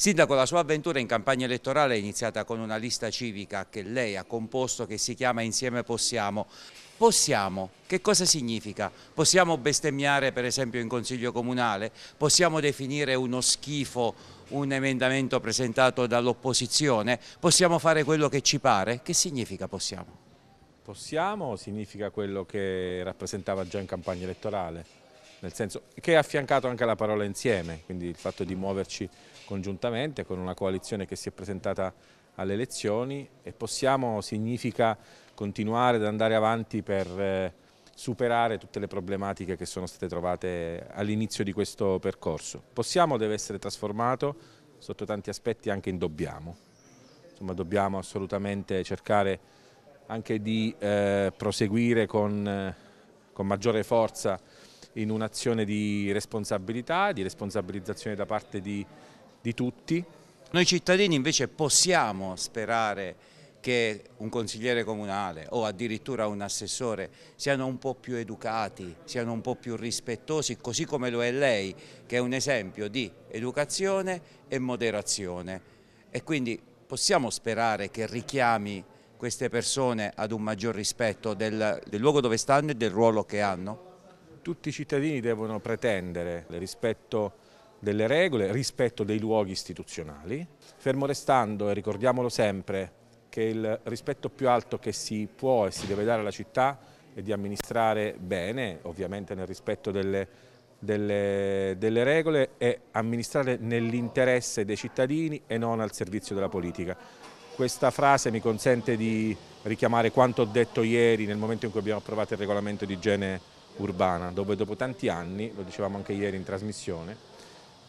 Sindaco, la sua avventura in campagna elettorale è iniziata con una lista civica che lei ha composto che si chiama Insieme Possiamo. Possiamo, che cosa significa? Possiamo bestemmiare per esempio in Consiglio Comunale? Possiamo definire uno schifo un emendamento presentato dall'opposizione? Possiamo fare quello che ci pare? Che significa possiamo? Possiamo significa quello che rappresentava già in campagna elettorale nel senso che è affiancato anche alla parola insieme, quindi il fatto di muoverci congiuntamente con una coalizione che si è presentata alle elezioni e possiamo significa continuare ad andare avanti per eh, superare tutte le problematiche che sono state trovate all'inizio di questo percorso. Possiamo deve essere trasformato sotto tanti aspetti anche in dobbiamo, insomma dobbiamo assolutamente cercare anche di eh, proseguire con, eh, con maggiore forza in un'azione di responsabilità, di responsabilizzazione da parte di, di tutti. Noi cittadini invece possiamo sperare che un consigliere comunale o addirittura un assessore siano un po' più educati, siano un po' più rispettosi, così come lo è lei, che è un esempio di educazione e moderazione. E quindi possiamo sperare che richiami queste persone ad un maggior rispetto del, del luogo dove stanno e del ruolo che hanno? tutti i cittadini devono pretendere rispetto delle regole, rispetto dei luoghi istituzionali, fermo restando, e ricordiamolo sempre, che il rispetto più alto che si può e si deve dare alla città è di amministrare bene, ovviamente nel rispetto delle, delle, delle regole, e amministrare nell'interesse dei cittadini e non al servizio della politica. Questa frase mi consente di richiamare quanto ho detto ieri nel momento in cui abbiamo approvato il regolamento di igiene urbana, dove dopo tanti anni, lo dicevamo anche ieri in trasmissione,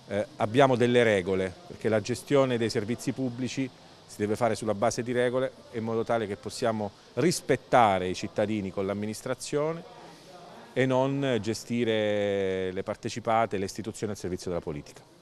eh, abbiamo delle regole, perché la gestione dei servizi pubblici si deve fare sulla base di regole in modo tale che possiamo rispettare i cittadini con l'amministrazione e non gestire le partecipate e le istituzioni al servizio della politica.